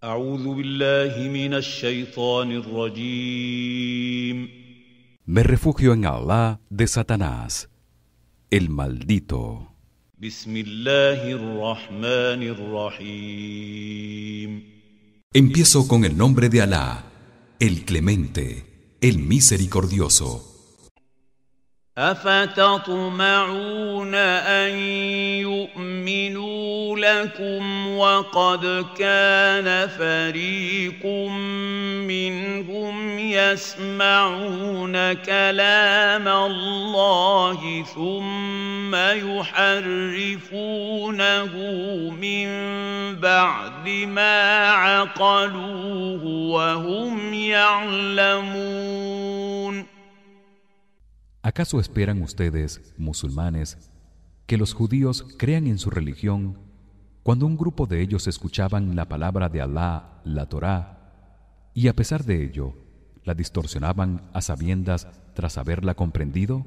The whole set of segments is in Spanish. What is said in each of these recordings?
Me refugio en Allah de Satanás, el maldito. Empiezo con el nombre de Alá, el clemente, el misericordioso. افتطمعون ان يؤمنوا لكم وقد كان فريق منهم يسمعون كلام الله ثم يحرفونه من بعد ما عقلوه وهم يعلمون ¿Acaso esperan ustedes, musulmanes, que los judíos crean en su religión cuando un grupo de ellos escuchaban la palabra de Alá, la Torá, y a pesar de ello la distorsionaban a sabiendas tras haberla comprendido?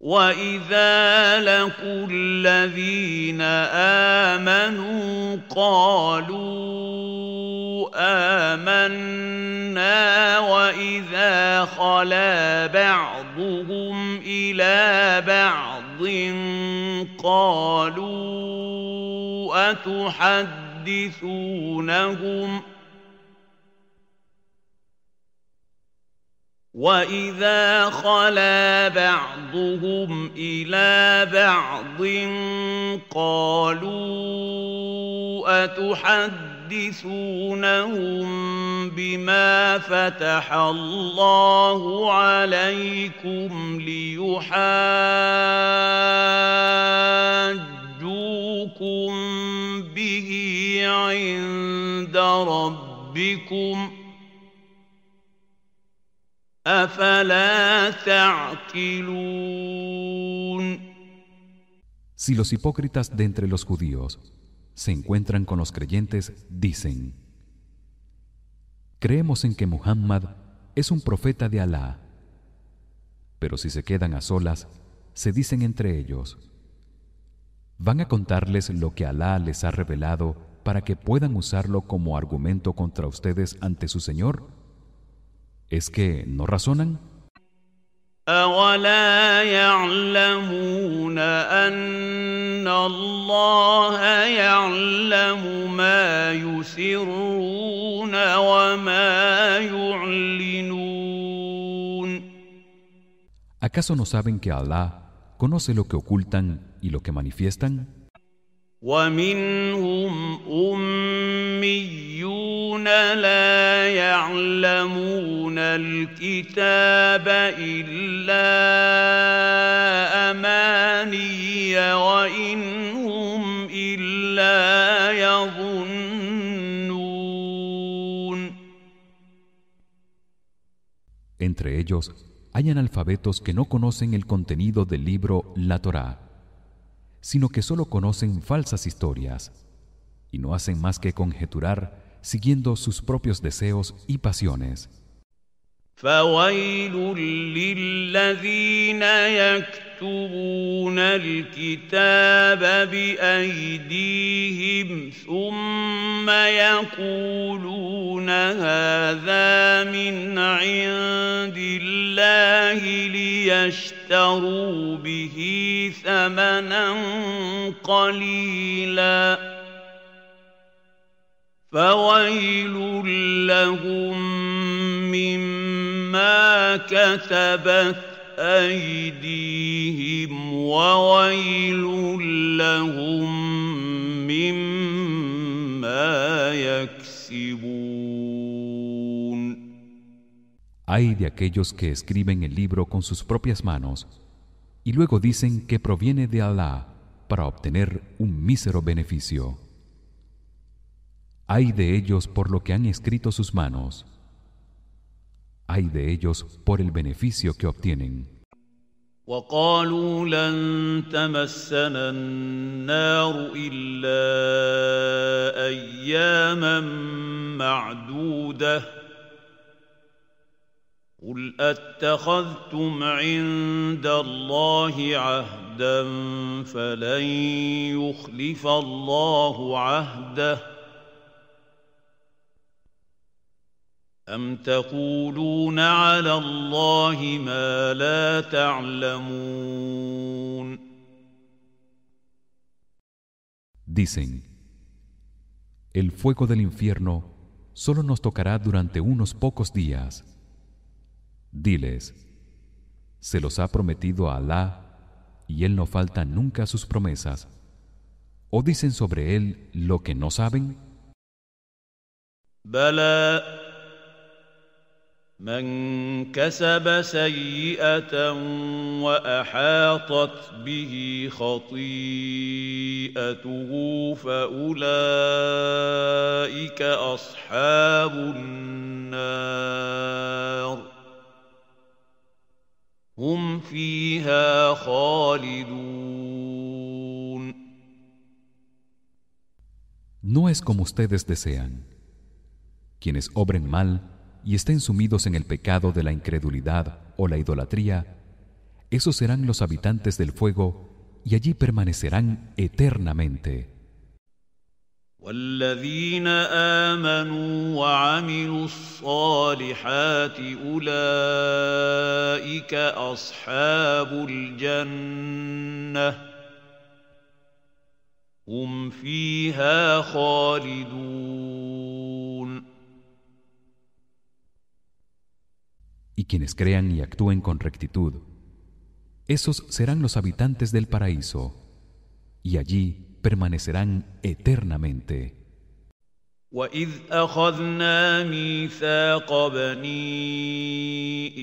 واذا لقوا الذين امنوا قالوا امنا واذا خلا بعضهم الى بعض قالوا اتحدثونهم واذا خلا بعضهم الى بعض قالوا اتحدثونهم بما فتح الله عليكم ليحاجوكم به عند ربكم Si los hipócritas de entre los judíos se encuentran con los creyentes, dicen: Creemos en que Muhammad es un profeta de Alá. Pero si se quedan a solas, se dicen entre ellos: Van a contarles lo que Alá les ha revelado para que puedan usarlo como argumento contra ustedes ante su Señor ¿Es que no razonan? ¿Acaso no saben que Allah conoce lo que ocultan y lo que manifiestan? Entre ellos hay analfabetos que no conocen el contenido del libro La Torá, sino que solo conocen falsas historias y no hacen más que conjeturar siguiendo sus propios deseos y pasiones. فويل للذين يكتبون الكتاب بايديهم ثم يقولون هذا من عند الله ليشتروا به ثمنا قليلا Hay Ay de aquellos que escriben el libro con sus propias manos y luego dicen que proviene de Allah para obtener un mísero beneficio. Hay de ellos por lo que han escrito sus manos. Hay de ellos por el beneficio que obtienen. وقالوا لن تمسنا النار إلا أياما معدودة قل أتخذتم عند الله عهدا فلن يخلف الله عهده Dicen El fuego del infierno solo nos tocará durante unos pocos días Diles Se los ha prometido Alá y él no falta nunca sus promesas ¿O dicen sobre él lo que no saben? من كسب سيئه واحاطت به خطيئته فاولئك اصحاب النار هم فيها خالدون No es como ustedes desean. Quienes obren mal y estén sumidos en el pecado de la incredulidad o la idolatría, esos serán los habitantes del fuego y allí permanecerán eternamente. y quienes crean y actúen con rectitud esos serán los habitantes del paraíso y allí permanecerán eternamente وَإِذْ أَخَذْنَا مِيثَاقَ بَنِي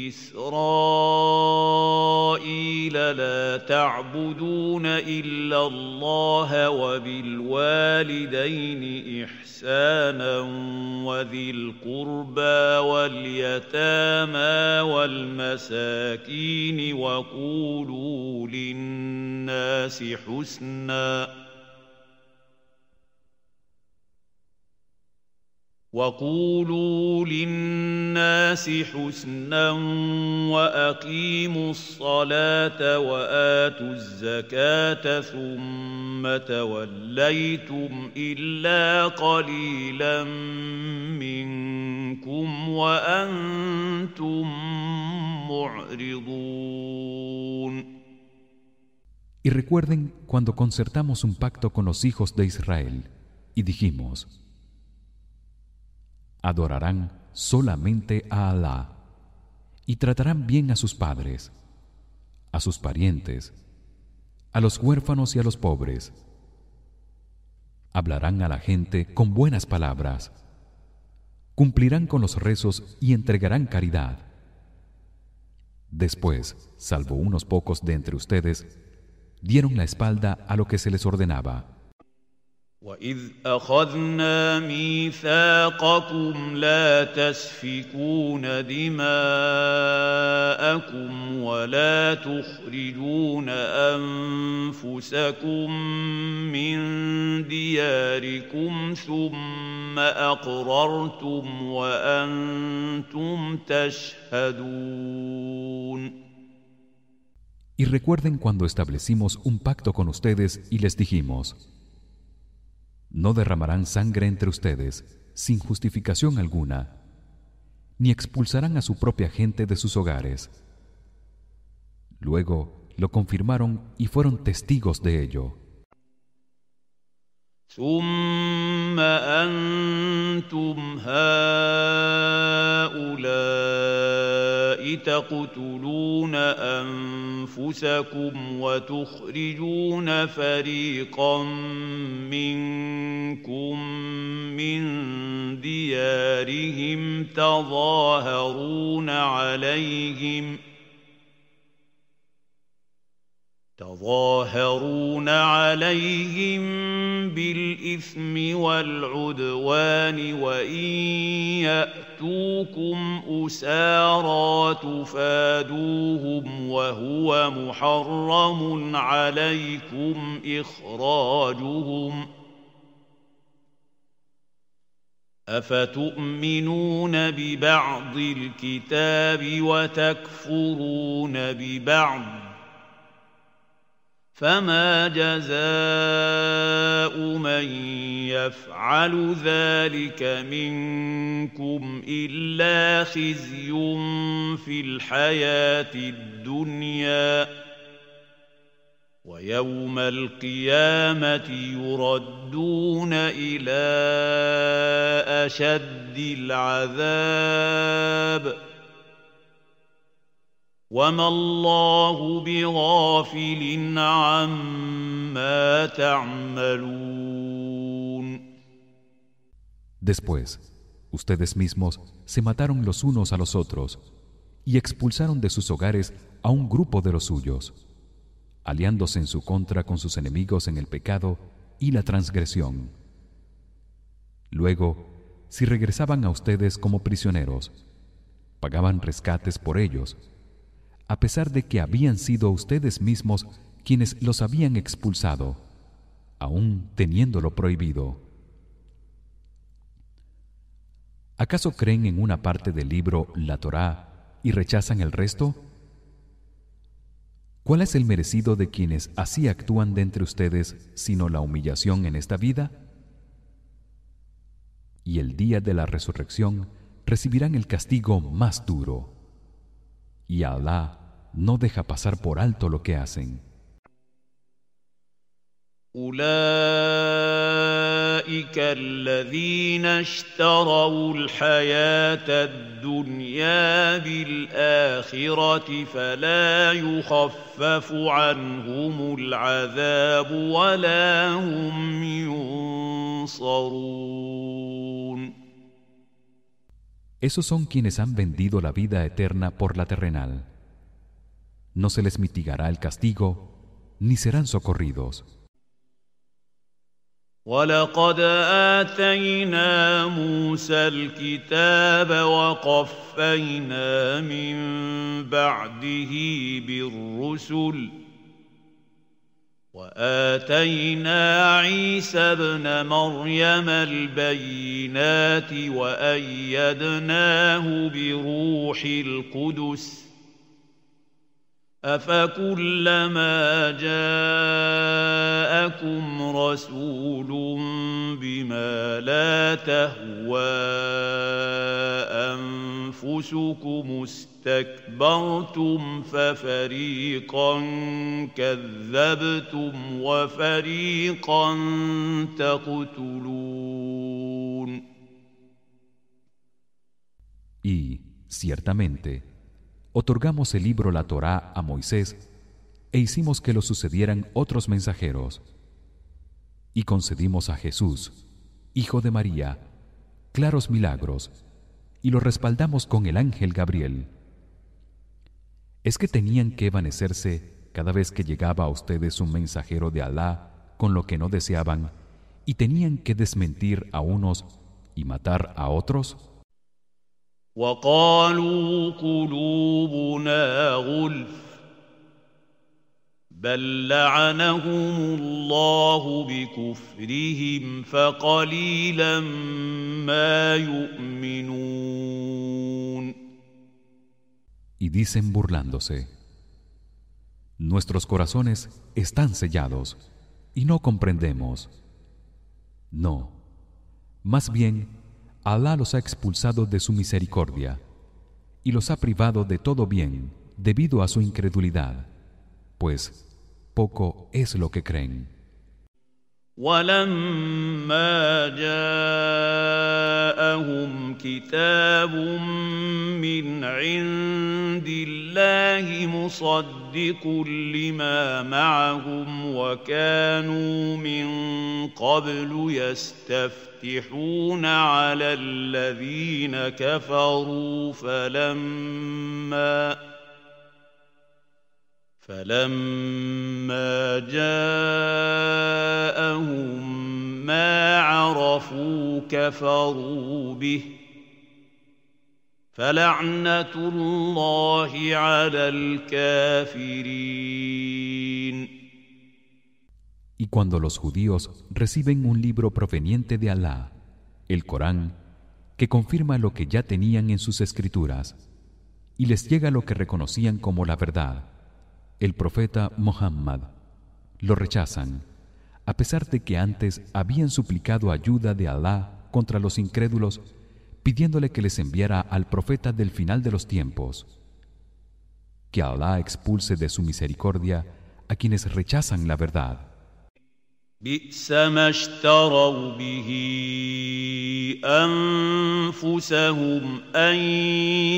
إِسْرَائِيلَ لَا تَعْبُدُونَ إِلَّا اللَّهَ وَبِالْوَالِدَيْنِ إِحْسَانًا وَذِي الْقُرْبَى وَالْيَتَامَى وَالْمَسَاكِينِ وَقُولُوا لِلنَّاسِ حُسْنًا وقولوا للناس حسنا واقيموا الصلاه واتوا الزكاه ثم توليتم الا قليلا منكم وانتم معرضون Y recuerden cuando concertamos un pacto con los hijos de Israel y dijimos adorarán solamente a Alá y tratarán bien a sus padres, a sus parientes, a los huérfanos y a los pobres. Hablarán a la gente con buenas palabras. Cumplirán con los rezos y entregarán caridad. Después, salvo unos pocos de entre ustedes, dieron la espalda a lo que se les ordenaba. واذ اخذنا ميثاقكم لا تسفكون دماءكم ولا تخرجون انفسكم من دياركم ثم اقررتم وانتم تشهدون Y recuerden cuando establecimos un pacto con ustedes y les dijimos no derramarán sangre entre ustedes sin justificación alguna ni expulsarán a su propia gente de sus hogares luego lo confirmaron y fueron testigos de ello تقتلون أنفسكم وتخرجون فريقا منكم من ديارهم تظاهرون عليهم ۖ تظاهرون عليهم بالإثم والعدوان وإن يأتوكم أسارى تفادوهم وهو محرم عليكم إخراجهم أفتؤمنون ببعض الكتاب وتكفرون ببعض فما جزاء من يفعل ذلك منكم الا خزي في الحياه الدنيا ويوم القيامه يردون الى اشد العذاب Después, ustedes mismos se mataron los unos a los otros y expulsaron de sus hogares a un grupo de los suyos, aliándose en su contra con sus enemigos en el pecado y la transgresión. Luego, si regresaban a ustedes como prisioneros, pagaban rescates por ellos a pesar de que habían sido ustedes mismos quienes los habían expulsado, aún teniéndolo prohibido. ¿Acaso creen en una parte del libro la Torá y rechazan el resto? ¿Cuál es el merecido de quienes así actúan de entre ustedes sino la humillación en esta vida? Y el día de la resurrección recibirán el castigo más duro. y Allah no deja pasar por alto lo que hacen. أولئك الذين اشتروا الحياة الدنيا بالآخرة فلا يخفف عنهم العذاب ولا هم ينصرون esos son quienes han vendido la vida eterna por la terrenal no se les mitigará el castigo ni serán socorridos واتينا عيسى ابن مريم البينات وايدناه بروح القدس أفكلما جاءكم رسول بما لا تهوى أنفسكم استكبرتم ففريقا كذبتم وفريقا تقتلون. Y ciertamente otorgamos el libro la Torá a Moisés e hicimos que lo sucedieran otros mensajeros y concedimos a Jesús, hijo de María, claros milagros y lo respaldamos con el ángel Gabriel. Es que tenían que evanecerse cada vez que llegaba a ustedes un mensajero de Alá con lo que no deseaban y tenían que desmentir a unos y matar a otros. Y dicen burlándose Nuestros corazones están sellados y no comprendemos. No, más bien Alá los ha expulsado de su misericordia y los ha privado de todo bien debido a su incredulidad, pues poco es lo que creen. ولما جاءهم كتاب من عند الله مصدق لما معهم وكانوا من قبل يستفتحون على الذين كفروا فلما Y cuando los judíos reciben un libro proveniente de Alá, el Corán, que confirma lo que ya tenían en sus escrituras, y les llega lo que reconocían como la verdad, el profeta Muhammad lo rechazan a pesar de que antes habían suplicado ayuda de Alá contra los incrédulos pidiéndole que les enviara al profeta del final de los tiempos que Alá expulse de su misericordia a quienes rechazan la verdad بئس ما اشتروا به انفسهم ان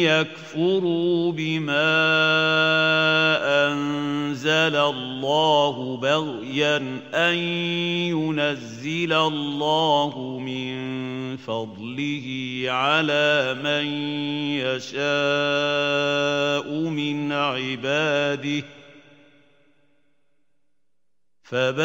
يكفروا بما انزل الله بغيا ان ينزل الله من فضله على من يشاء من عباده ¿Por qué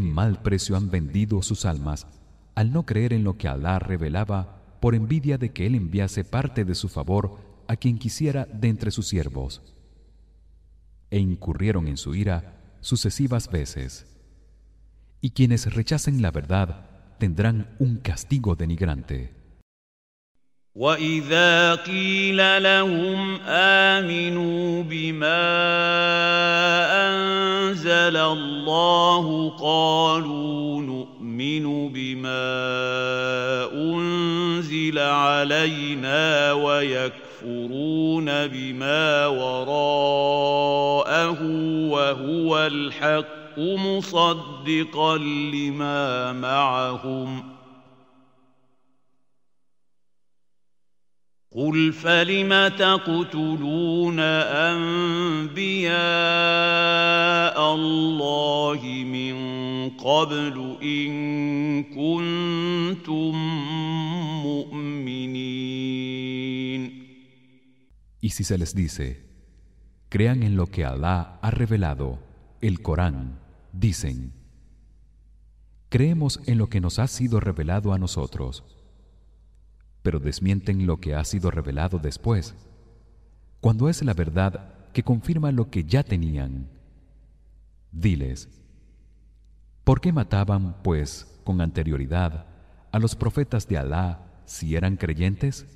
mal precio han vendido sus almas al no creer en lo que Alá revelaba por envidia de que él enviase parte de su favor a quien quisiera de entre sus siervos? e incurrieron en su ira sucesivas veces y quienes rechacen la verdad tendrán un castigo denigrante واذا قيل لهم امنوا بما انزل الله قالوا نؤمن بما انزل علينا ويكفرون بما وراءه الله وهو الحق مصدقا لما معهم قل فلم تقتلون انبياء الله من قبل ان كنتم مؤمنين Y si se les dice, crean en lo que Alá ha revelado, el Corán, dicen: Creemos en lo que nos ha sido revelado a nosotros, pero desmienten lo que ha sido revelado después, cuando es la verdad que confirma lo que ya tenían. Diles: ¿Por qué mataban pues con anterioridad a los profetas de Alá si eran creyentes?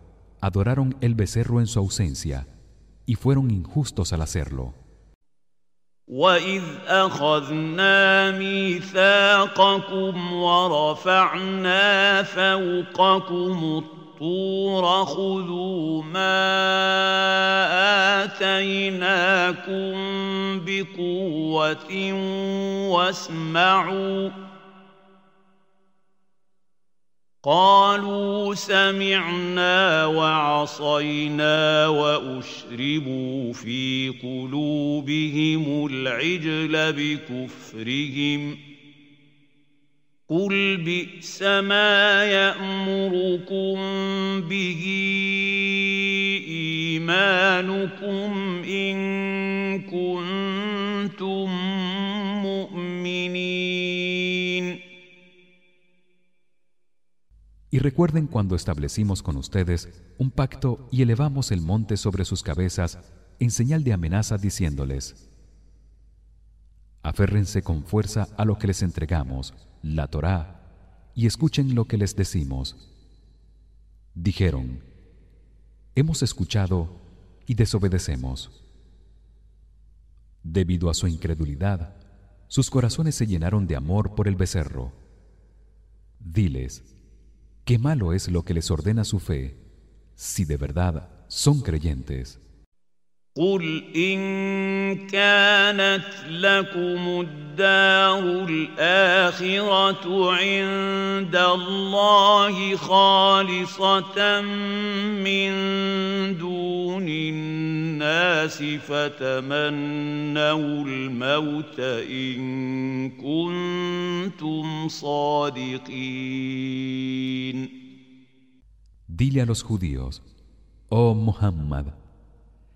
adoraron el becerro en su ausencia y fueron injustos al hacerlo. وَإِذْ أَخَذْنَا مِيثَاقَكُمْ وَرَفَعْنَا فَوْقَكُمُ الطُّورَ خُذُوا مَا آتَيْنَاكُمْ بِقُوَّةٍ وَاسْمَعُوا قالوا سمعنا وعصينا واشربوا في قلوبهم العجل بكفرهم قل بئس ما يامركم به ايمانكم ان كنتم Y recuerden cuando establecimos con ustedes un pacto y elevamos el monte sobre sus cabezas en señal de amenaza diciéndoles: Aférrense con fuerza a lo que les entregamos, la Torá, y escuchen lo que les decimos. Dijeron: Hemos escuchado y desobedecemos. Debido a su incredulidad, sus corazones se llenaron de amor por el becerro. Diles: Qué malo es lo que les ordena su fe, si de verdad son creyentes. قل إن كانت لكم الدار الآخرة عند الله خالصة من دون الناس فتمنوا الموت إن كنتم صادقين. Dile a los judíos, oh Muhammad,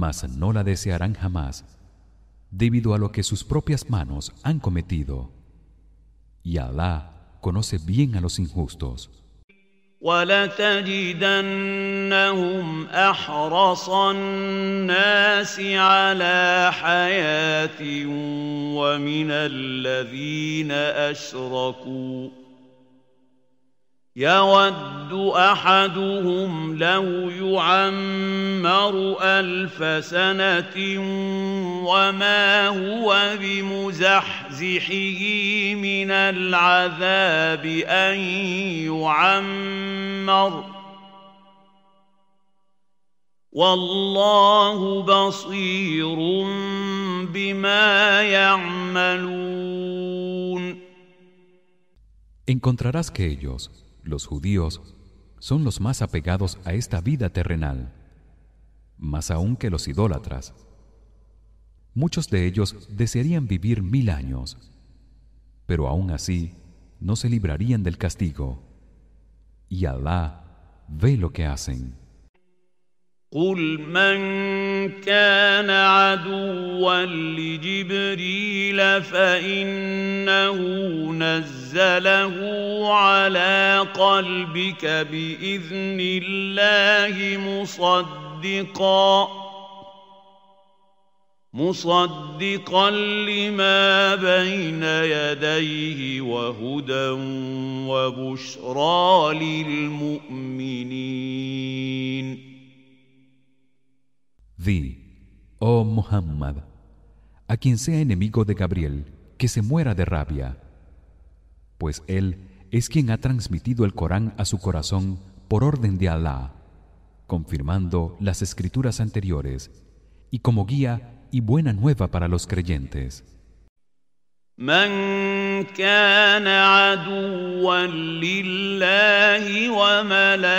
mas no la desearán jamás debido a lo que sus propias manos han cometido y Alá conoce bien a los injustos يود احدهم لو يعمر الف سنه وما هو بمزحزحه من العذاب ان يعمر والله بصير بما يعملون encontrarás que ellos los judíos son los más apegados a esta vida terrenal más aún que los idólatras muchos de ellos desearían vivir mil años pero aún así no se librarían del castigo y Alá ve lo que hacen كان عدوا لجبريل فإنه نزله على قلبك بإذن الله مصدقاً مصدقا لما بين يديه وهدى وبشرى للمؤمنين Di, oh Muhammad, a quien sea enemigo de Gabriel, que se muera de rabia, pues él es quien ha transmitido el Corán a su corazón por orden de Alá, confirmando las escrituras anteriores y como guía y buena nueva para los creyentes. كان عدوا لله وملائكته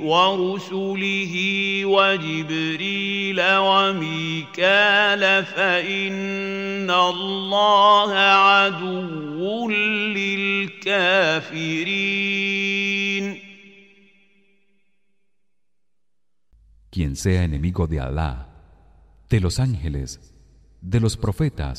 ورسله وجبريل وميكال فان الله عدو للكافرين quien sea enemigo de Allah, de los ángeles, de los profetas,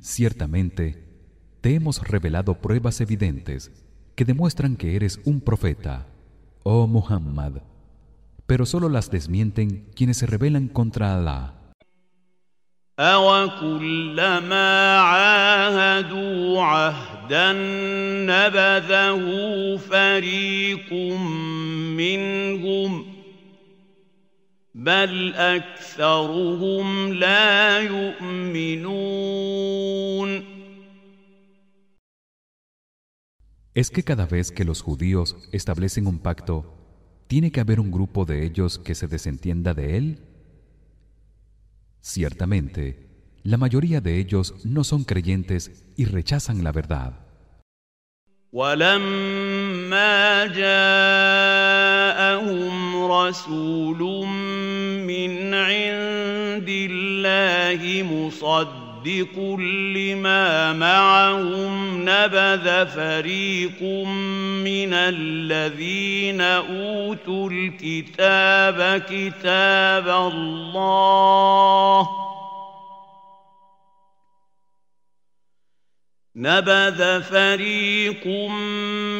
ciertamente te hemos revelado pruebas evidentes que demuestran que eres un profeta oh Muhammad pero solo las desmienten quienes se rebelan contra Alá es que cada vez que los judíos establecen un pacto, ¿tiene que haber un grupo de ellos que se desentienda de él? Ciertamente, la mayoría de ellos no son creyentes y rechazan la verdad. من عند الله مصدق لما معهم نبذ فريق من الذين أوتوا الكتاب كتاب الله نبذ فريق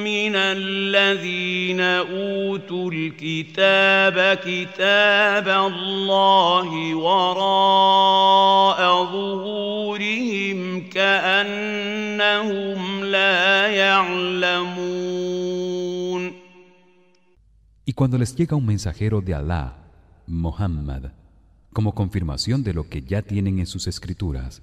من الذين اوتوا الكتاب كتاب الله وراء ظهورهم كانهم لا يعلمون Y cuando les llega un mensajero de Alá, Muhammad, como confirmación de lo que ya tienen en sus escrituras,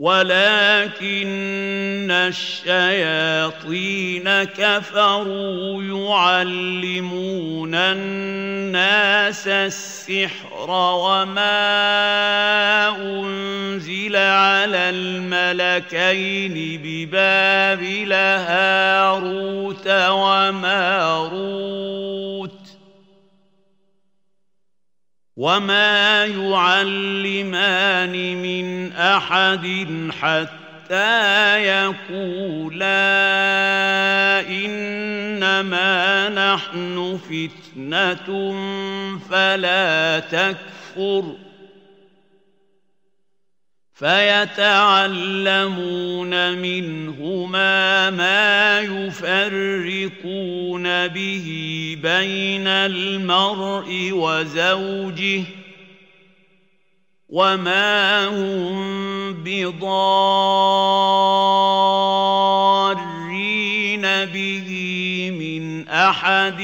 ولكن الشياطين كفروا يعلمون الناس السحر وما انزل على الملكين ببابل هاروت وماروت وما يعلمان من احد حتى يقولا انما نحن فتنه فلا تكفر فيتعلمون منهما ما يفرقون به بين المرء وزوجه وما هم بضارين به من احد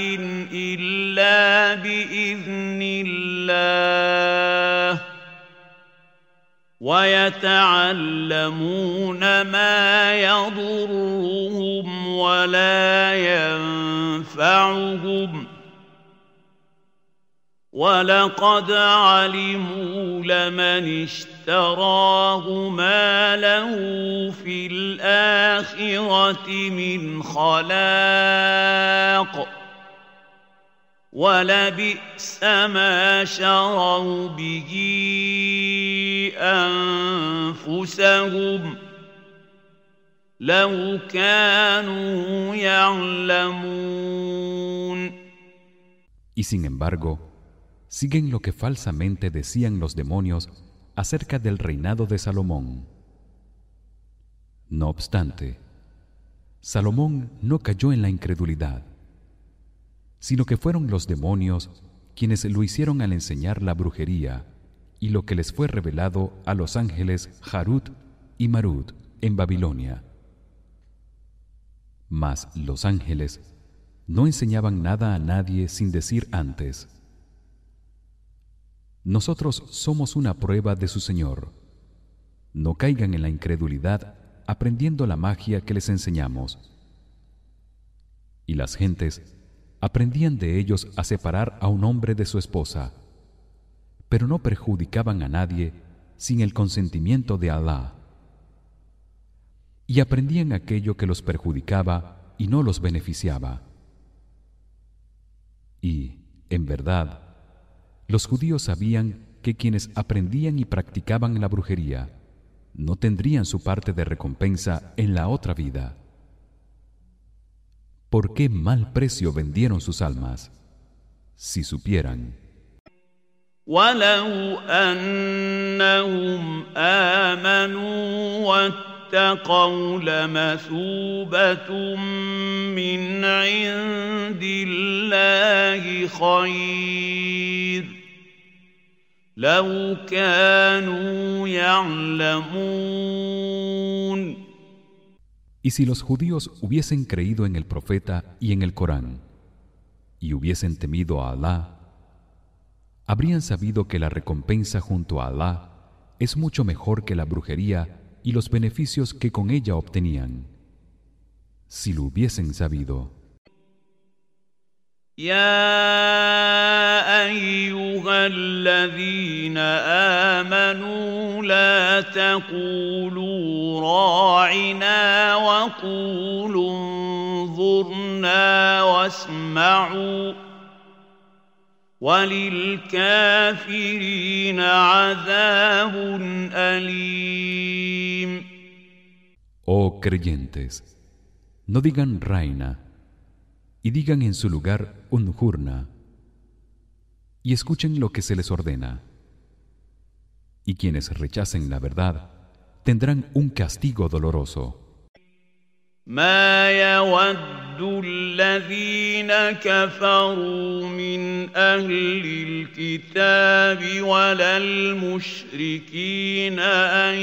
الا باذن الله ويتعلمون ما يضرهم ولا ينفعهم ولقد علموا لمن اشتراه ما له في الآخرة من خلاق' Y sin embargo, siguen lo que falsamente decían los demonios acerca del reinado de Salomón. No obstante, Salomón no cayó en la incredulidad, sino que fueron los demonios quienes lo hicieron al enseñar la brujería y lo que les fue revelado a los ángeles Harut y Marut en Babilonia. Mas los ángeles no enseñaban nada a nadie sin decir antes: Nosotros somos una prueba de su Señor. No caigan en la incredulidad aprendiendo la magia que les enseñamos. Y las gentes aprendían de ellos a separar a un hombre de su esposa, pero no perjudicaban a nadie sin el consentimiento de Alá. Y aprendían aquello que los perjudicaba y no los beneficiaba. Y, en verdad, los judíos sabían que quienes aprendían y practicaban la brujería no tendrían su parte de recompensa en la otra vida. ¿Por qué mal precio vendieron sus almas? Si supieran, y lontan a mí, o atacó, le gustó mucho. Misúbitos, sin ir la vida, le gustó y si los judíos hubiesen creído en el profeta y en el Corán y hubiesen temido a Alá, habrían sabido que la recompensa junto a Alá es mucho mejor que la brujería y los beneficios que con ella obtenían. Si lo hubiesen sabido, يا ايها الذين امنوا لا تقولوا راعنا وقولوا انظرنا واسمعوا وللكافرين عذاب اليم او creyentes, no digan reina y digan en su lugar un jurna y escuchen lo que se les ordena y quienes rechacen la verdad tendrán un castigo doloroso ما يود الذين كفروا من اهل الكتاب ولا المشركين ان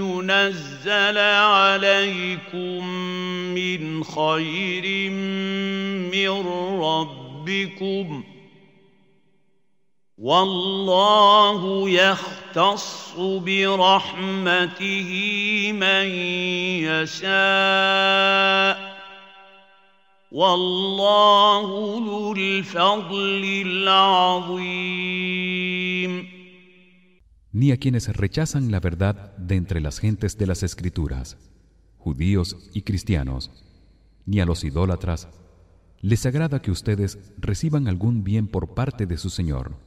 ينزل عليكم من خير من ربكم ۖ Ni a quienes rechazan la verdad de entre las gentes de las escrituras, judíos y cristianos, ni a los idólatras, les agrada que ustedes reciban algún bien por parte de su Señor.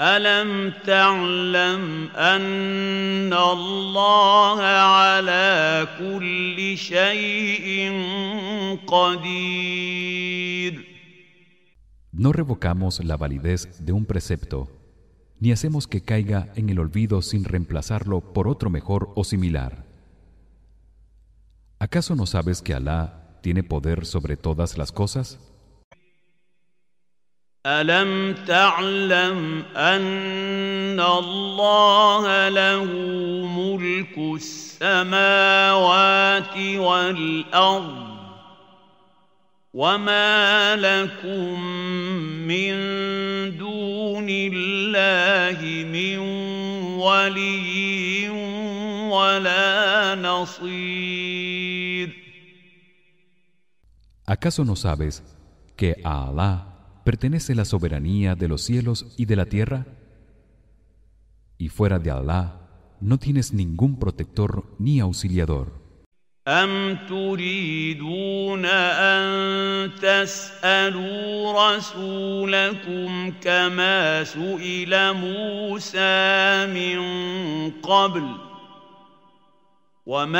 No revocamos la validez de un precepto, ni hacemos que caiga en el olvido sin reemplazarlo por otro mejor o similar. ¿Acaso no sabes que Alá tiene poder sobre todas las cosas? ألم تعلم أن الله له ملك السماوات والأرض وما لكم من دون الله من ولي ولا نصير ¿Acaso no sabes que a Allah pertenece la soberanía de los cielos y de la tierra? Y fuera de Alá no tienes ningún protector ni auxiliador. ¿O acaso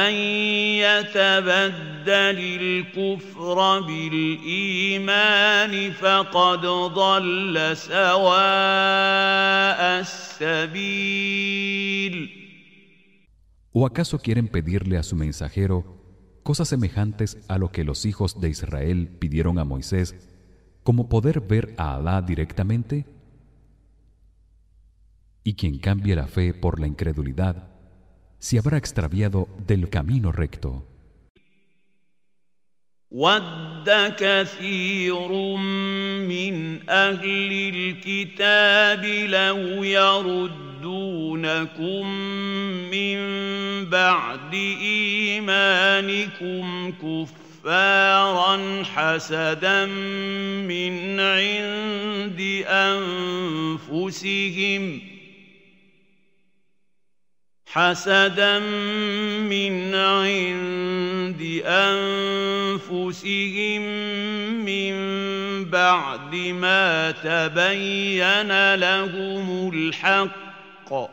quieren pedirle a su mensajero cosas semejantes a lo que los hijos de Israel pidieron a Moisés, como poder ver a Alá directamente? Y quien cambie la fe por la incredulidad, se habrá extraviado del camino recto. ود كثير من أهل الكتاب لو يردونكم من بعد إيمانكم كفارا حسدا من عند أنفسهم ۖ حسدا من عند انفسهم من بعد ما تبين لهم الحق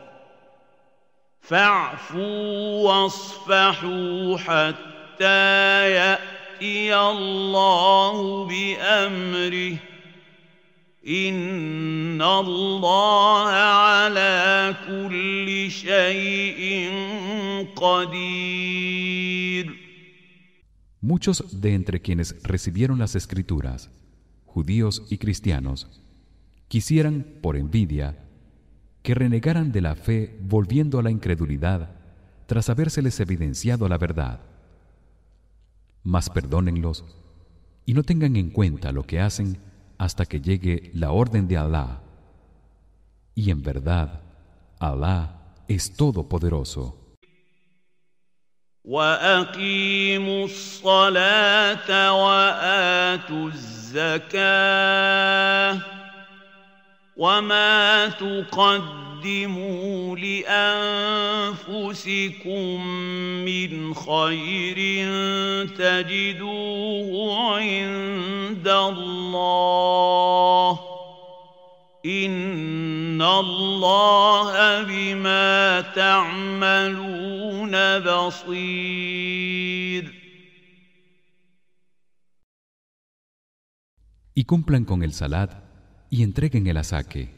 فاعفوا واصفحوا حتى ياتي الله بامره Muchos de entre quienes recibieron las escrituras, judíos y cristianos, quisieran por envidia que renegaran de la fe volviendo a la incredulidad tras habérseles evidenciado la verdad. Mas perdónenlos y no tengan en cuenta lo que hacen hasta que llegue la orden de Allah Y en verdad, Alá es todopoderoso. تقدموا لانفسكم من خير تجدوه عند الله ان الله بما تعملون بصير y cumplan con el salat y entreguen el asaque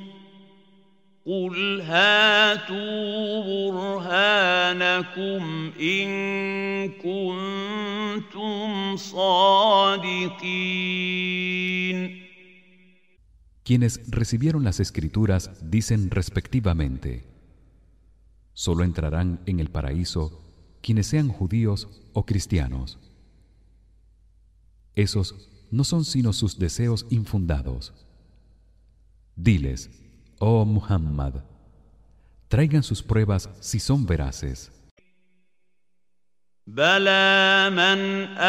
Quienes recibieron las escrituras dicen respectivamente Solo entrarán en el paraíso quienes sean judíos o cristianos Esos no son sino sus deseos infundados Diles o oh Muhammad, traigan sus pruebas si son veraces. Bala man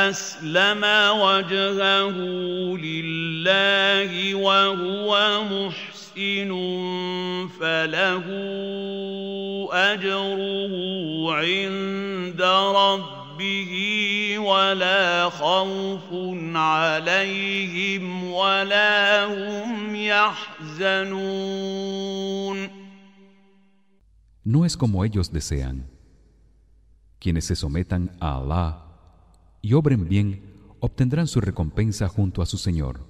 aslama wajhahu lillahi wa huwa muhsinun falahu ajruhu 'inda rabbihi no es como ellos desean. Quienes se sometan a Allah y obren bien obtendrán su recompensa junto a su Señor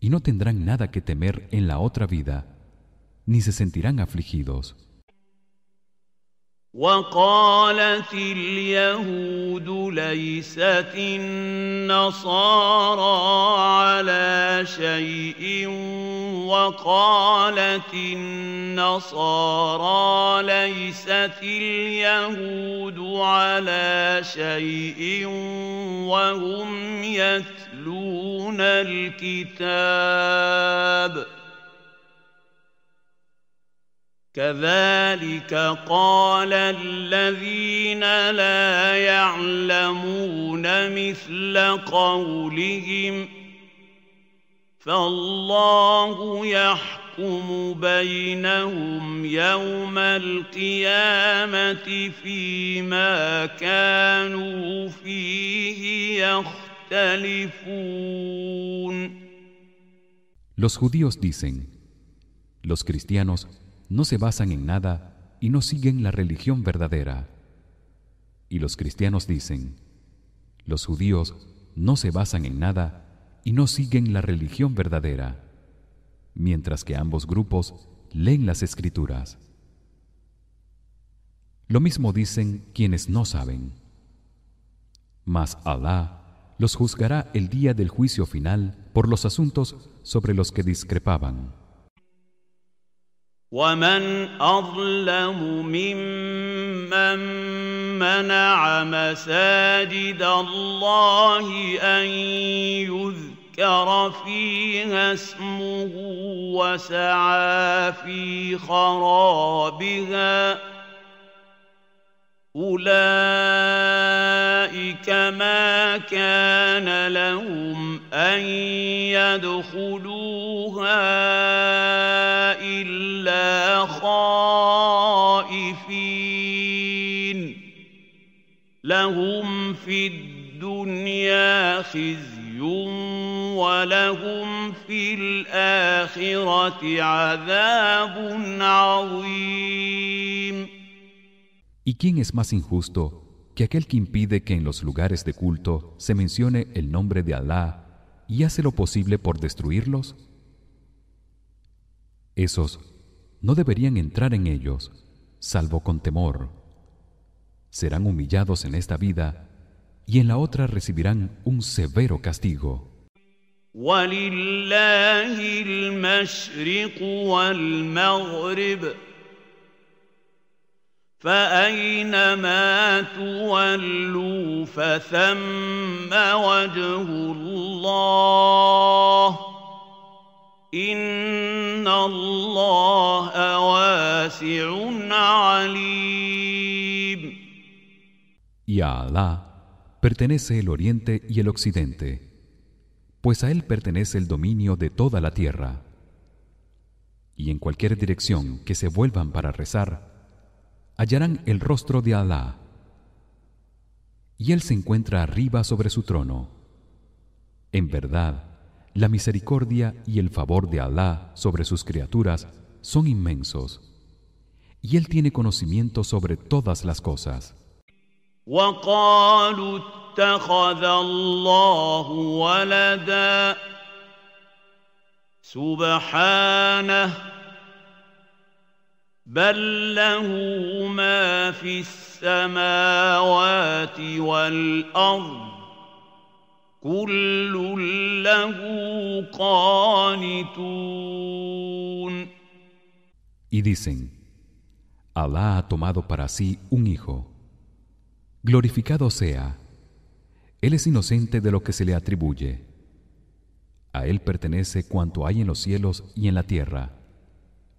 y no tendrán nada que temer en la otra vida ni se sentirán afligidos. وقالت اليهود ليست النصارى على شيء وقالت النصارى ليست اليهود على شيء وهم يتلون الكتاب ۖ كذلك قال الذين لا يعلمون مثل قولهم فالله يحكم بينهم يوم القيامه فيما كانوا فيه يختلفون Los judíos dicen, los cristianos no se basan en nada y no siguen la religión verdadera. Y los cristianos dicen: Los judíos no se basan en nada y no siguen la religión verdadera. Mientras que ambos grupos leen las escrituras. Lo mismo dicen quienes no saben. Mas Alá los juzgará el día del juicio final por los asuntos sobre los que discrepaban. ومن اظلم ممن منع مساجد الله ان يذكر فيها اسمه وسعى في خرابها أولئك ما كان لهم أن يدخلوها إلا خائفين لهم في الدنيا خزي ولهم في الآخرة عذاب عظيم ¿Y quién es más injusto que aquel que impide que en los lugares de culto se mencione el nombre de Alá y hace lo posible por destruirlos? Esos no deberían entrar en ellos, salvo con temor. Serán humillados en esta vida y en la otra recibirán un severo castigo. Y a Alá pertenece el oriente y el occidente, pues a él pertenece el dominio de toda la tierra. Y en cualquier dirección que se vuelvan para rezar, hallarán el rostro de Alá y él se encuentra arriba sobre su trono en verdad la misericordia y el favor de Alá sobre sus criaturas son inmensos y él tiene conocimiento sobre todas las cosas y dicen, Alá ha tomado para sí un hijo. Glorificado sea. Él es inocente de lo que se le atribuye. A él pertenece cuanto hay en los cielos y en la tierra.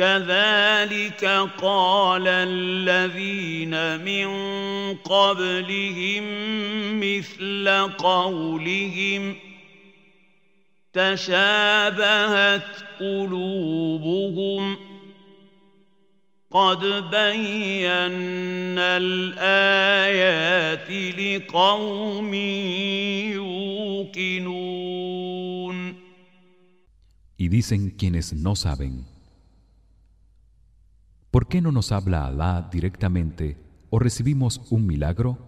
كذلك قال الذين من قبلهم مثل قولهم تشابهت قلوبهم قد بينا الايات لقوم يوقنون Y dicen quienes no saben ¿Por qué no nos habla Alá directamente o recibimos un milagro?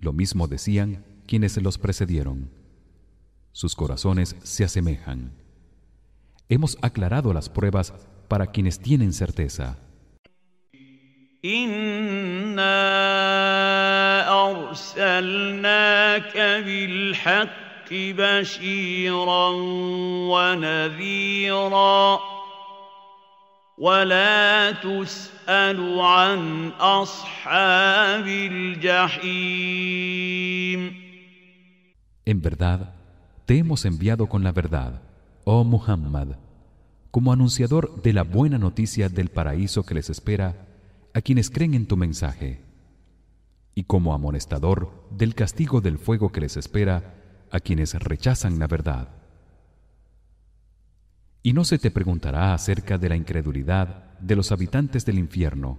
Lo mismo decían quienes los precedieron. Sus corazones se asemejan. Hemos aclarado las pruebas para quienes tienen certeza. En verdad, te hemos enviado con la verdad, oh Muhammad, como anunciador de la buena noticia del paraíso que les espera a quienes creen en tu mensaje, y como amonestador del castigo del fuego que les espera a quienes rechazan la verdad y no se te preguntará acerca de la incredulidad de los habitantes del infierno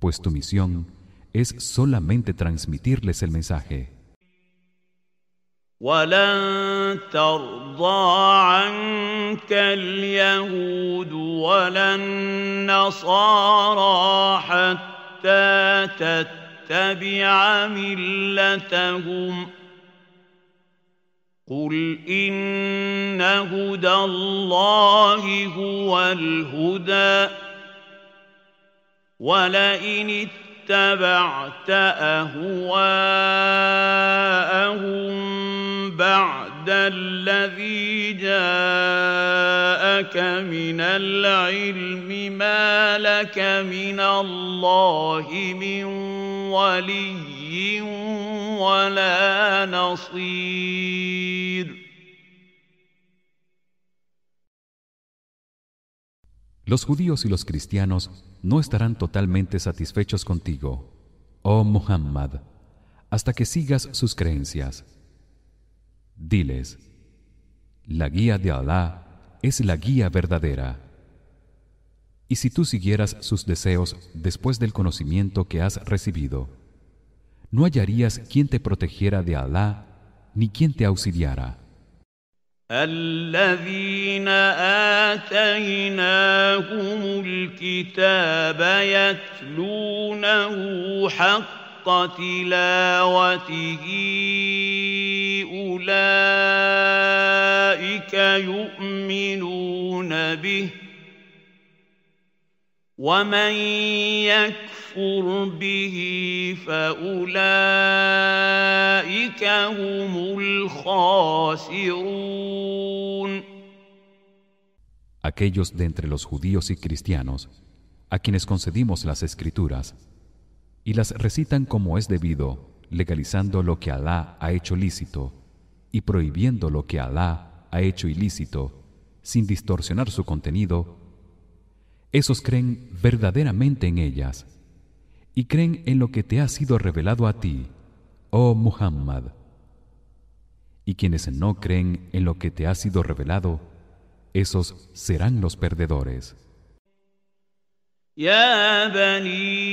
pues tu misión es solamente transmitirles el mensaje قل إن هدى الله هو الهدى ولئن اتبعت أهواءهم بعد الذي جاءك من العلم ما لك من الله من ولي Los judíos y los cristianos no estarán totalmente satisfechos contigo, oh Muhammad, hasta que sigas sus creencias. Diles: La guía de Allah es la guía verdadera. Y si tú siguieras sus deseos después del conocimiento que has recibido, no hallarías quien te protegiera de Alá ni quien te auxiliara. Alladhina atainahumul kitaba yatlunahu y tilawatihi ulaika yu'minuna bi. ومن Aquellos de entre los judíos y cristianos a quienes concedimos las escrituras y las recitan como es debido legalizando lo que Alá ha hecho lícito y prohibiendo lo que Alá ha hecho ilícito sin distorsionar su contenido esos creen verdaderamente en ellas y creen en lo que te ha sido revelado a ti, oh Muhammad. Y quienes no creen en lo que te ha sido revelado, esos serán los perdedores. Ya bani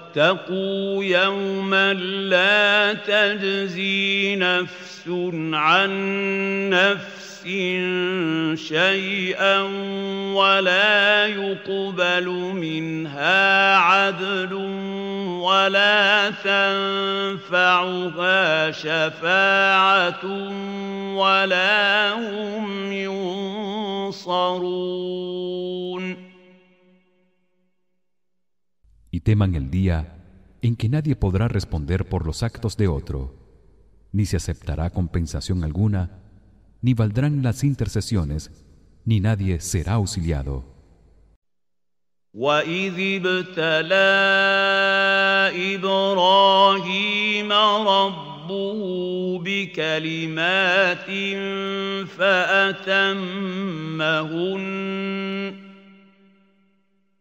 واتقوا يوما لا تجزي نفس عن نفس شيئا ولا يقبل منها عدل ولا تنفعها شفاعة ولا هم ينصرون teman el día en que nadie podrá responder por los actos de otro ni se aceptará compensación alguna ni valdrán las intercesiones ni nadie será auxiliado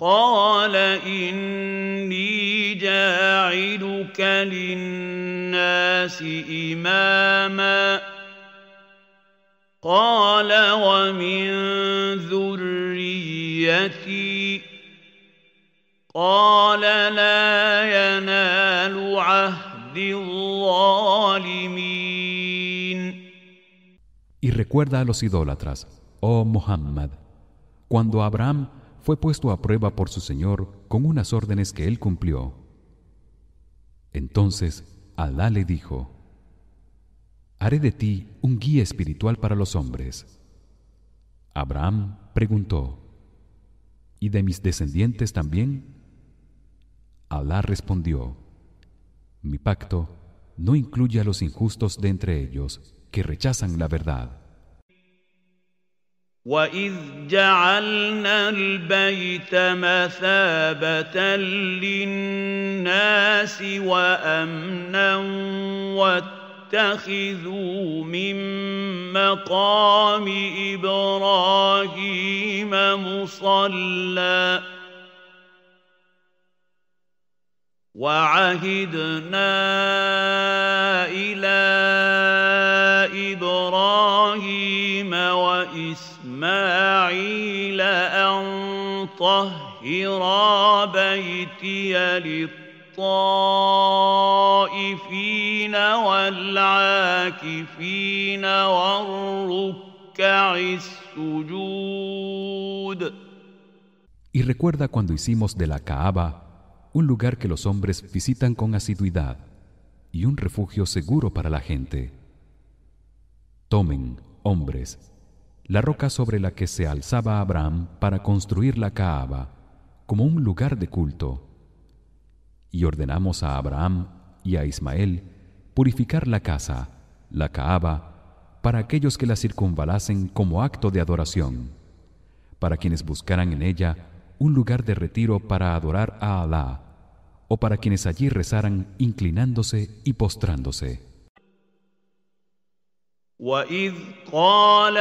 قال إني جاعلك للناس إماما قال ومن ذريتي قال لا ينال عهد الظالمين Y recuerda a los idólatras, oh Muhammad, cuando Abraham fue puesto a prueba por su Señor con unas órdenes que él cumplió. Entonces Alá le dijo: Haré de ti un guía espiritual para los hombres. Abraham preguntó: ¿Y de mis descendientes también? Alá respondió: Mi pacto no incluye a los injustos de entre ellos que rechazan la verdad. وإذ جعلنا البيت مثابة للناس وأمنا واتخذوا من مقام إبراهيم مصلى وعهدنا إلى إبراهيم Y recuerda cuando hicimos de la Kaaba un lugar que los hombres visitan con asiduidad y un refugio seguro para la gente. Tomen, hombres, la roca sobre la que se alzaba Abraham para construir la Caaba como un lugar de culto. Y ordenamos a Abraham y a Ismael purificar la casa, la Caaba, para aquellos que la circunvalasen como acto de adoración, para quienes buscaran en ella un lugar de retiro para adorar a Alá, o para quienes allí rezaran inclinándose y postrándose. وإذ قال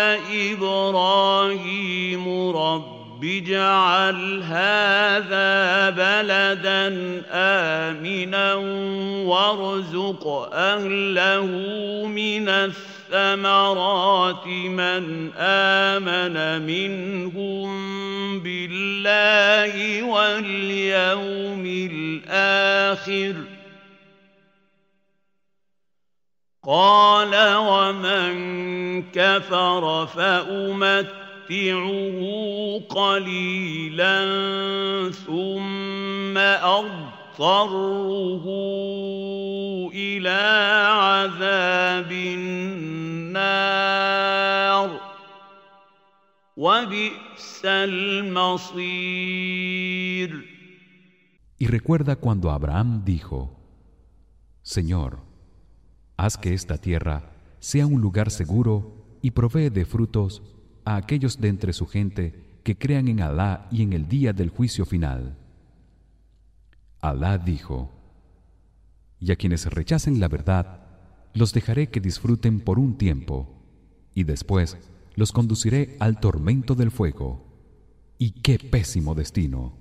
إبراهيم رب اجعل هذا بلدا آمنا وارزق أهله من الثمرات من آمن منهم بالله واليوم الآخر ۖ قال ومن كفر فأمتعه قليلا ثم أضطره إلى عذاب النار وبئس المصير Y recuerda cuando Abraham dijo, Señor, Haz que esta tierra sea un lugar seguro y provee de frutos a aquellos de entre su gente que crean en Alá y en el día del juicio final. Alá dijo: Y a quienes rechacen la verdad, los dejaré que disfruten por un tiempo, y después los conduciré al tormento del fuego. Y qué pésimo destino.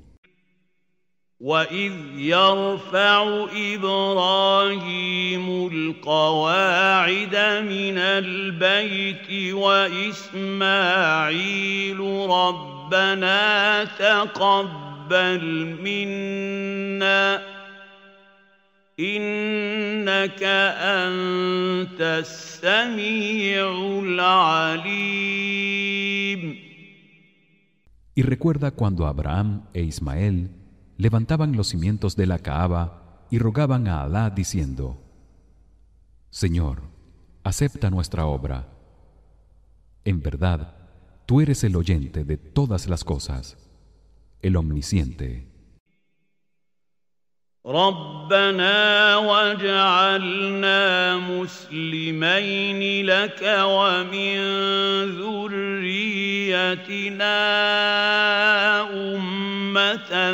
وإذ يرفع إبراهيم القواعد من البيت وإسماعيل ربنا تقبل منا إنك أنت السميع العليم Y recuerda cuando Abraham e Ismael levantaban los cimientos de la caaba y rogaban a Alá diciendo: Señor, acepta nuestra obra. En verdad, tú eres el oyente de todas las cosas, el omnisciente. ربنا واجعلنا مسلمين لك ومن ذريتنا امه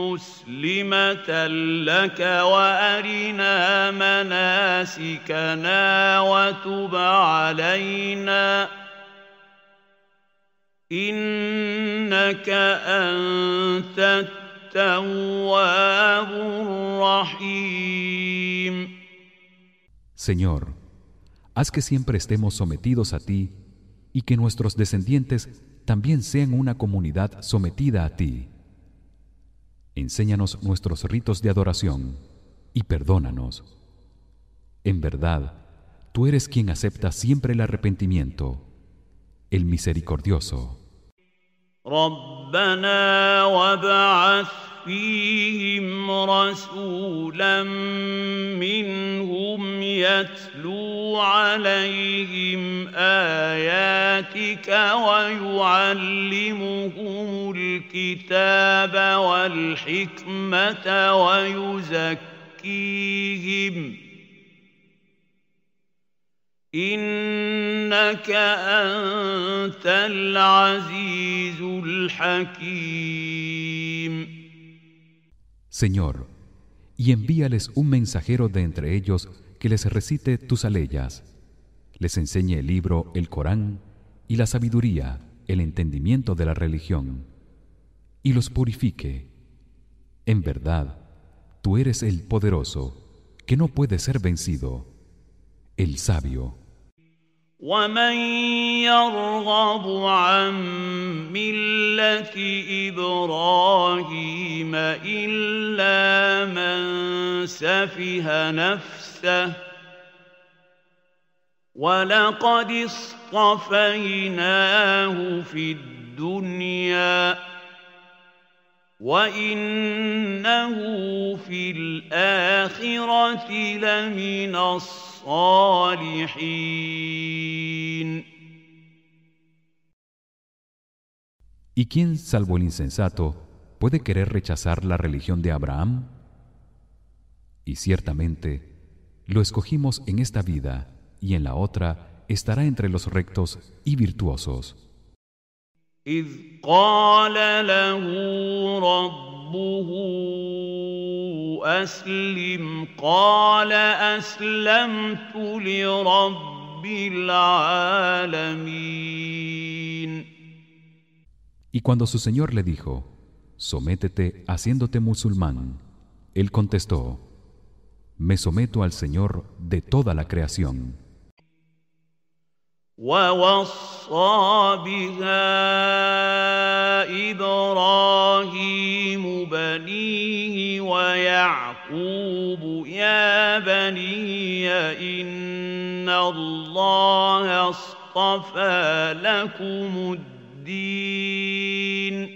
مسلمه لك وارنا مناسكنا وتب علينا انك انت Señor, haz que siempre estemos sometidos a ti y que nuestros descendientes también sean una comunidad sometida a ti. Enséñanos nuestros ritos de adoración y perdónanos. En verdad, tú eres quien acepta siempre el arrepentimiento, el misericordioso. ربنا وابعث فيهم رسولا منهم يتلو عليهم اياتك ويعلمهم الكتاب والحكمه ويزكيهم Señor, y envíales un mensajero de entre ellos que les recite tus aleyas, les enseñe el libro, el Corán, y la sabiduría, el entendimiento de la religión, y los purifique. En verdad, tú eres el poderoso, que no puede ser vencido, el sabio. ومن يرغب عن مله ابراهيم الا من سفه نفسه ولقد اصطفيناه في الدنيا ¿Y quién, salvo el insensato, puede querer rechazar la religión de Abraham? Y ciertamente, lo escogimos en esta vida y en la otra estará entre los rectos y virtuosos. Y cuando su señor le dijo, sométete haciéndote musulmán, él contestó, me someto al Señor de toda la creación. ووصى بها إبراهيم بنيه ويعقوب يا بني إن الله اصطفى لكم الدين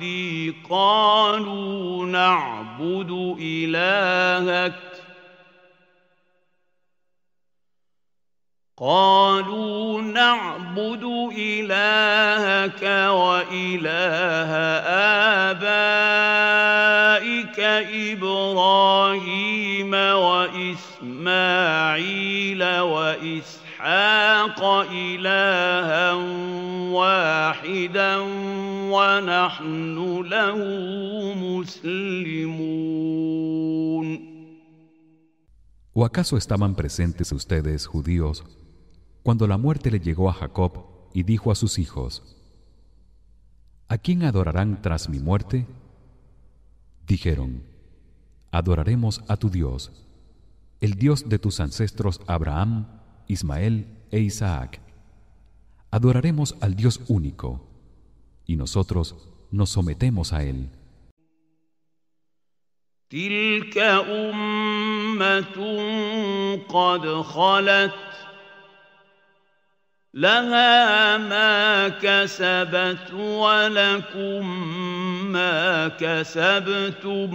بعدي قالوا نعبد إلهك قالوا نعبد إلهك وإله آبائك إبراهيم وإسماعيل وإسحاق ¿O acaso estaban presentes ustedes, judíos, cuando la muerte le llegó a Jacob y dijo a sus hijos, ¿A quién adorarán tras mi muerte? Dijeron, adoraremos a tu Dios, el Dios de tus ancestros Abraham, Ismael e Isaac. Adoraremos al Dios único y nosotros nos sometemos a él. Tilka ummatun qad khalat laha ma kasabat wa lakum ma kasabtum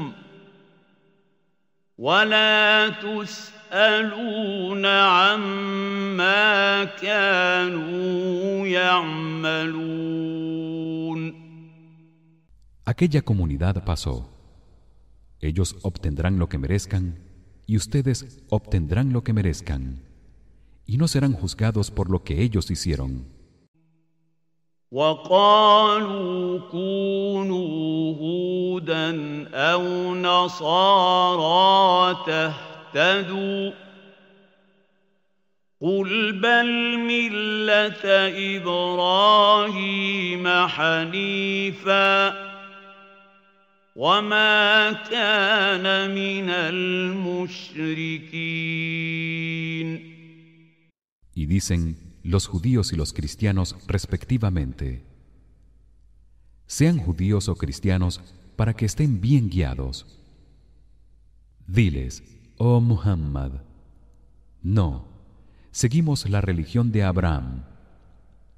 ولا Aquella comunidad pasó. Ellos obtendrán lo que merezcan y ustedes obtendrán lo que merezcan y no serán juzgados por lo que ellos hicieron. وقالوا كونوا هودا أو نصارى تهتدوا قل بل ملة إبراهيم حنيفا وما كان من المشركين. Y dicen, los judíos y los cristianos respectivamente sean judíos o cristianos para que estén bien guiados diles oh muhammad no seguimos la religión de abraham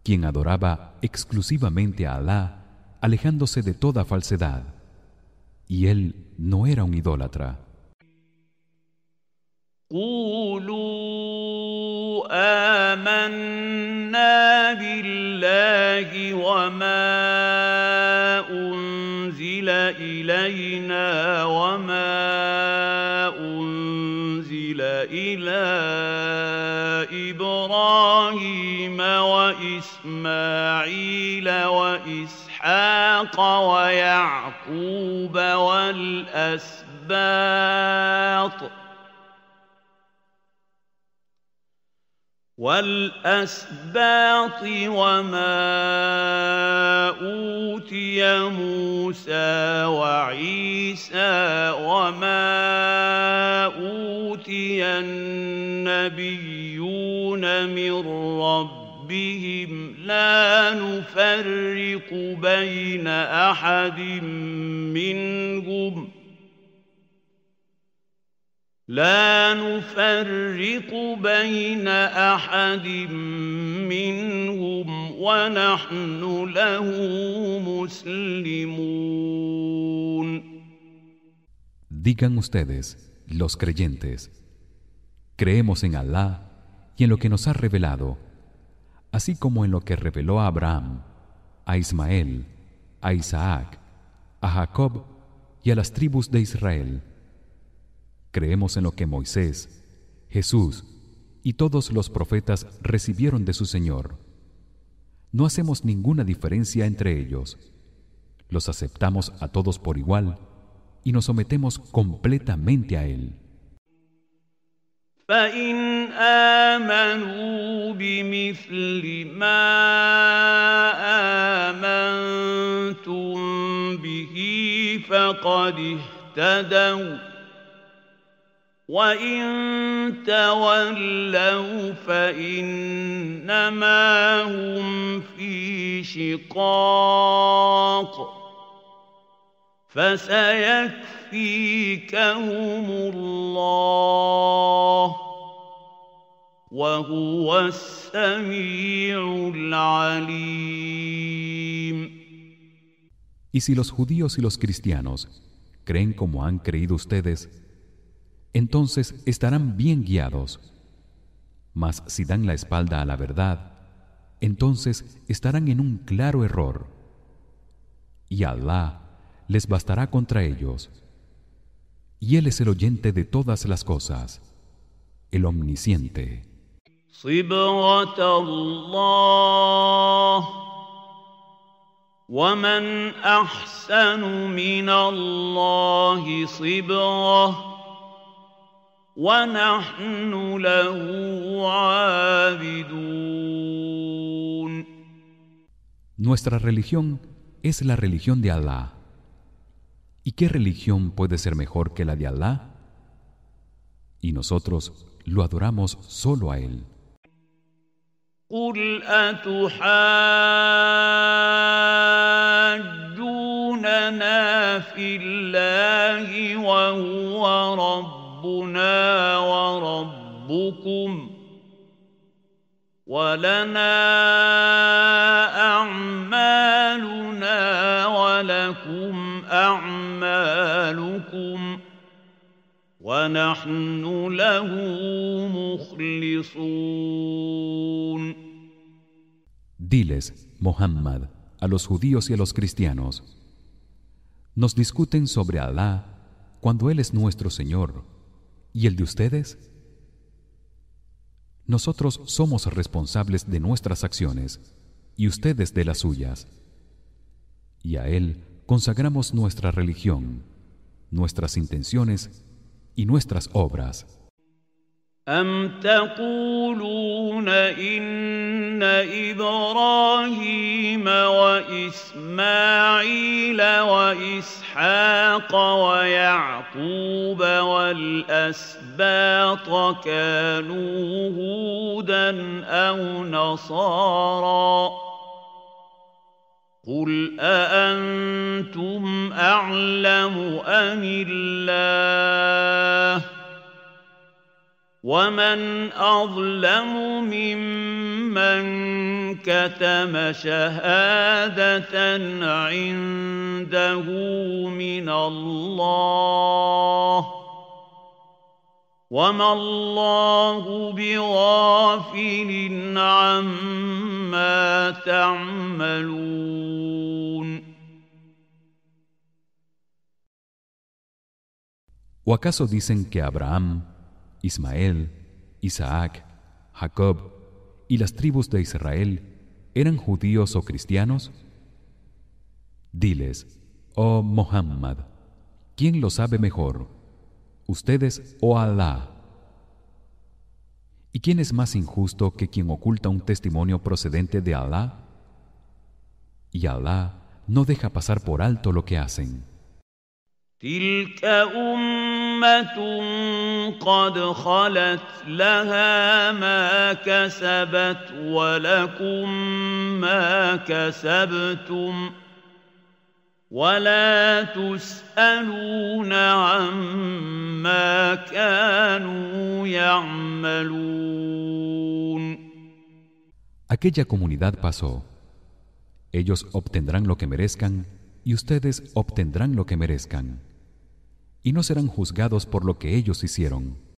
quien adoraba exclusivamente a alá alejándose de toda falsedad y él no era un idólatra آمنا بالله وما أنزل إلينا وما أنزل إلى إبراهيم وإسماعيل وإسحاق ويعقوب والأسباب والأسباط وما أوتي موسى وعيسى وما أوتي النبيون من ربهم لا نفرق بين أحد منهم ۖ Digan ustedes, los creyentes, creemos en Alá y en lo que nos ha revelado, así como en lo que reveló a Abraham, a Ismael, a Isaac, a Jacob y a las tribus de Israel creemos en lo que Moisés, Jesús y todos los profetas recibieron de su Señor. No hacemos ninguna diferencia entre ellos. Los aceptamos a todos por igual y nos sometemos completamente a él. وَإِن تَوَلَّوْا فَإِنَّمَا هُمْ فِي شِقَاقٍ فَسَيَكْفِيكَهُمُ اللَّهُ وَهُوَ السَّمِيعُ الْعَلِيمُ Y si los judíos y los cristianos creen como han creído ustedes, entonces estarán bien guiados. Mas si dan la espalda a la verdad, entonces estarán en un claro error. Y Allah les bastará contra ellos. Y él es el oyente de todas las cosas, el omnisciente. Nuestra religión es la religión de Alá. ¿Y qué religión puede ser mejor que la de Alá? Y nosotros lo adoramos solo a él. Diles, Muhammad, a los judíos y a los cristianos, nos discuten sobre Alá cuando Él es nuestro Señor ¿Y el de ustedes? Nosotros somos responsables de nuestras acciones y ustedes de las suyas. Y a él consagramos nuestra religión, nuestras intenciones y nuestras obras. أم تقولون إن إبراهيم وإسماعيل وإسحاق ويعقوب والأسباط كانوا هودا أو نصارا قل أأنتم أعلم أم الله ومن أظلم ممن كتم شهادة عنده من الله وما الله بغافل عما تعملون ¿O dicen que Abraham Ismael, Isaac, Jacob y las tribus de Israel eran judíos o cristianos? Diles, oh Muhammad, ¿quién lo sabe mejor? Ustedes o oh Alá. ¿Y quién es más injusto que quien oculta un testimonio procedente de Alá? Y Alá no deja pasar por alto lo que hacen. تلك أمة قد خلت لها ما كسبت ولكم ما كسبتم ولا تسألون عما كانوا يعملون Aquella comunidad pasó. Ellos obtendrán lo que merezcan y ustedes obtendrán lo que merezcan. y no serán juzgados por lo que ellos hicieron